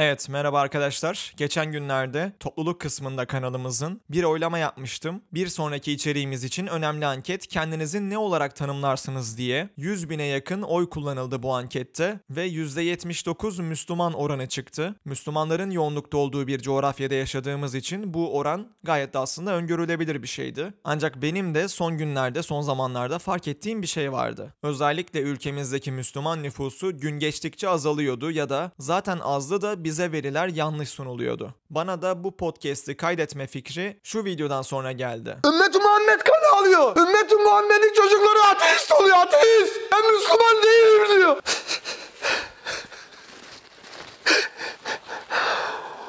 Evet merhaba arkadaşlar. Geçen günlerde topluluk kısmında kanalımızın bir oylama yapmıştım. Bir sonraki içeriğimiz için önemli anket kendinizi ne olarak tanımlarsınız diye 100 bine yakın oy kullanıldı bu ankette ve %79 Müslüman oranı çıktı. Müslümanların yoğunlukta olduğu bir coğrafyada yaşadığımız için bu oran gayet de aslında öngörülebilir bir şeydi. Ancak benim de son günlerde son zamanlarda fark ettiğim bir şey vardı. Özellikle ülkemizdeki Müslüman nüfusu gün geçtikçe azalıyordu ya da zaten azdı da bir bize veriler yanlış sunuluyordu. Bana da bu podcast'i kaydetme fikri şu videodan sonra geldi. Ümmet-i Muhammed kan alıyor. Ümmet-i Muhammed'in çocukları ateist oluyor ateist. Ben Müslüman değilim diyor.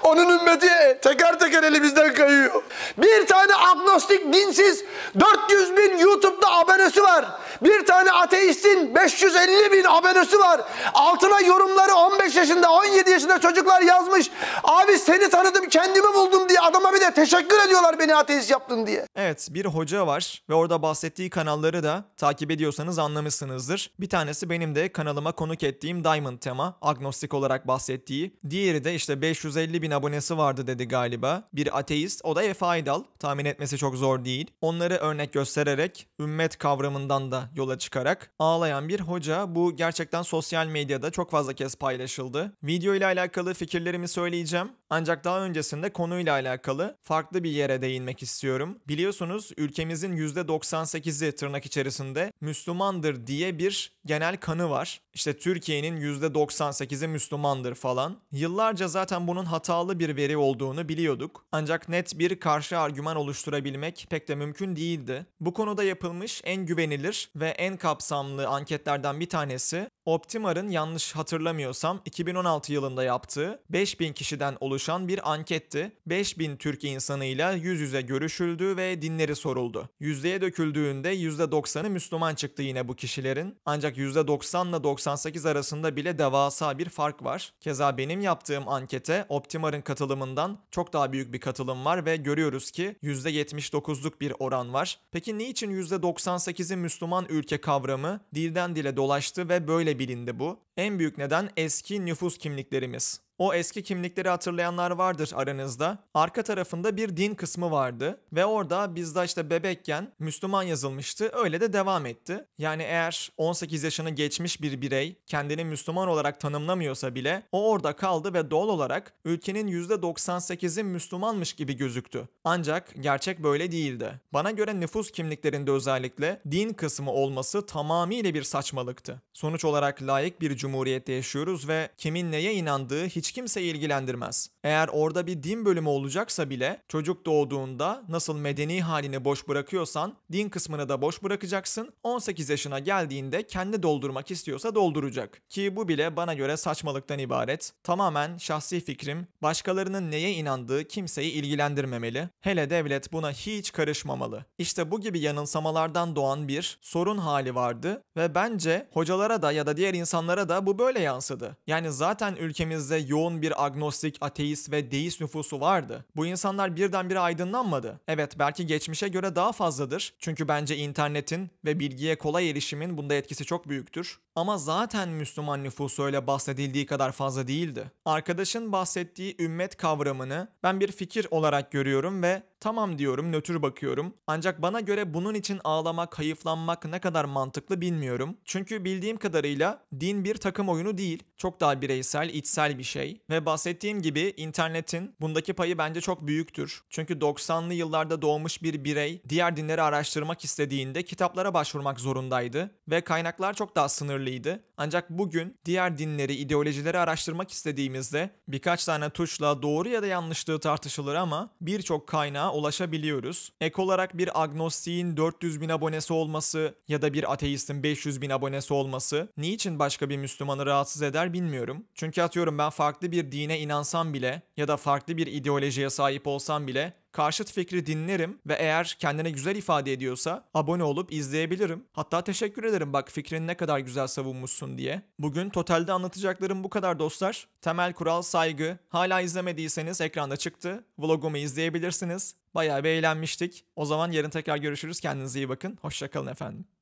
Onun ümmeti teker teker elimizden kayıyor. Bir tane agnostik dinsiz 400 bin YouTube'da abonesi var. Bir tane ateistin 550 bin abonesi var. Altına yorumları 15 yaşında 17 yaşında çocuklar yazmış. Abi seni tanıdım kendimi buldum diye adama bir de teşekkür ediyorlar beni ateist yaptın diye. Evet bir hoca var ve orada bahsettiği kanalları da takip ediyorsanız anlamışsınızdır. Bir tanesi benim de kanalıma konuk ettiğim Diamond tema agnostik olarak bahsettiği. Diğeri de işte 550 bin abonesi vardı dedi galiba. Bir ateist o da Efa Haydal tahmin etmesi çok zor değil. Onları örnek göstererek ümmet kavramından da yola çıkarak ağlayan bir hoca bu gerçekten sosyal medyada çok fazla kez paylaşıldı. Video ile alakalı fikirlerimi söyleyeceğim. Ancak daha öncesinde konuyla alakalı farklı bir yere değinmek istiyorum. Biliyorsunuz ülkemizin %98'i tırnak içerisinde Müslümandır diye bir genel kanı var. İşte Türkiye'nin %98'i Müslümandır falan. Yıllarca zaten bunun hatalı bir veri olduğunu biliyorduk. Ancak net bir karşı karşı argüman oluşturabilmek pek de mümkün değildi. Bu konuda yapılmış en güvenilir ve en kapsamlı anketlerden bir tanesi Optimar'ın yanlış hatırlamıyorsam 2016 yılında yaptığı 5000 kişiden oluşan bir anketti. 5000 Türk insanıyla yüz yüze görüşüldü ve dinleri soruldu. Yüzdeye döküldüğünde %90'ı Müslüman çıktı yine bu kişilerin. Ancak %90 ile 98 arasında bile devasa bir fark var. Keza benim yaptığım ankete Optimar'ın katılımından çok daha büyük bir katılım var ve görüyoruz ki %79'luk bir oran var. Peki niçin %98'i Müslüman ülke kavramı dilden dile dolaştı ve böyle bilindi bu. En büyük neden eski nüfus kimliklerimiz. O eski kimlikleri hatırlayanlar vardır aranızda. Arka tarafında bir din kısmı vardı ve orada biz de işte bebekken Müslüman yazılmıştı. Öyle de devam etti. Yani eğer 18 yaşını geçmiş bir birey kendini Müslüman olarak tanımlamıyorsa bile o orada kaldı ve doğal olarak ülkenin %98'i Müslümanmış gibi gözüktü. Ancak gerçek böyle değildi. Bana göre nüfus kimliklerinde özellikle din kısmı olması tamamıyla bir saçmalıktı. Sonuç olarak layık bir cumhuriyette yaşıyoruz ve kimin neye inandığı hiç hiç kimse ilgilendirmez. Eğer orada bir din bölümü olacaksa bile çocuk doğduğunda nasıl medeni halini boş bırakıyorsan din kısmını da boş bırakacaksın. 18 yaşına geldiğinde kendi doldurmak istiyorsa dolduracak. Ki bu bile bana göre saçmalıktan ibaret. Tamamen şahsi fikrim başkalarının neye inandığı kimseyi ilgilendirmemeli. Hele devlet buna hiç karışmamalı. İşte bu gibi yanılsamalardan doğan bir sorun hali vardı ve bence hocalara da ya da diğer insanlara da bu böyle yansıdı. Yani zaten ülkemizde yoğun yoğun bir agnostik, ateist ve deist nüfusu vardı. Bu insanlar birdenbire aydınlanmadı. Evet belki geçmişe göre daha fazladır. Çünkü bence internetin ve bilgiye kolay erişimin bunda etkisi çok büyüktür. Ama zaten Müslüman nüfusu öyle bahsedildiği kadar fazla değildi. Arkadaşın bahsettiği ümmet kavramını ben bir fikir olarak görüyorum ve tamam diyorum nötr bakıyorum. Ancak bana göre bunun için ağlamak, kayıflanmak ne kadar mantıklı bilmiyorum. Çünkü bildiğim kadarıyla din bir takım oyunu değil. Çok daha bireysel, içsel bir şey şey ve bahsettiğim gibi internetin bundaki payı bence çok büyüktür. Çünkü 90'lı yıllarda doğmuş bir birey diğer dinleri araştırmak istediğinde kitaplara başvurmak zorundaydı ve kaynaklar çok daha sınırlıydı. Ancak bugün diğer dinleri, ideolojileri araştırmak istediğimizde birkaç tane tuşla doğru ya da yanlışlığı tartışılır ama birçok kaynağa ulaşabiliyoruz. Ek olarak bir agnostiğin 400 bin abonesi olması ya da bir ateistin 500 bin abonesi olması niçin başka bir Müslümanı rahatsız eder bilmiyorum. Çünkü atıyorum ben farklı farklı bir dine inansam bile ya da farklı bir ideolojiye sahip olsam bile karşıt fikri dinlerim ve eğer kendine güzel ifade ediyorsa abone olup izleyebilirim. Hatta teşekkür ederim bak fikrini ne kadar güzel savunmuşsun diye. Bugün totalde anlatacaklarım bu kadar dostlar. Temel kural saygı. Hala izlemediyseniz ekranda çıktı. Vlogumu izleyebilirsiniz. Bayağı bir eğlenmiştik. O zaman yarın tekrar görüşürüz. Kendinize iyi bakın. Hoşçakalın efendim.